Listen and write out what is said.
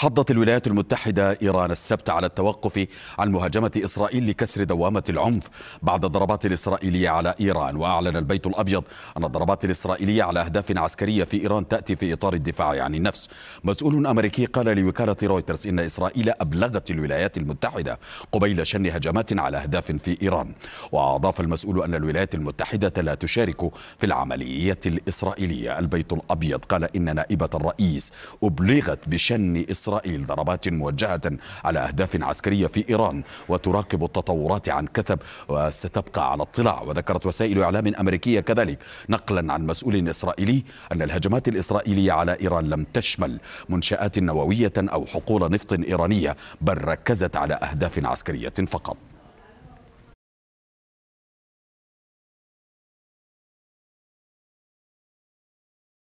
حضت الولايات المتحدة إيران السبت على التوقف عن مهاجمة إسرائيل لكسر دوامة العنف بعد الضربات الإسرائيلية على إيران وأعلن البيت الأبيض أن الضربات الإسرائيلية على أهداف عسكرية في إيران تأتي في إطار الدفاع عن النفس مسؤول أمريكي قال لوكالة رويترز إن إسرائيل أبلغت الولايات المتحدة قبيل شن هجمات على أهداف في إيران وأضاف المسؤول أن الولايات المتحدة لا تشارك في العملية الإسرائيلية البيت الأبيض قال إن نائبة الرئيس أبلغت بشن إسرائيل إسرائيل ضربات موجهة على أهداف عسكرية في إيران وتراقب التطورات عن كثب وستبقى على اطلاع وذكرت وسائل إعلام أمريكية كذلك نقلا عن مسؤول إسرائيلي أن الهجمات الإسرائيلية على إيران لم تشمل منشآت نووية أو حقول نفط إيرانية بل ركزت على أهداف عسكرية فقط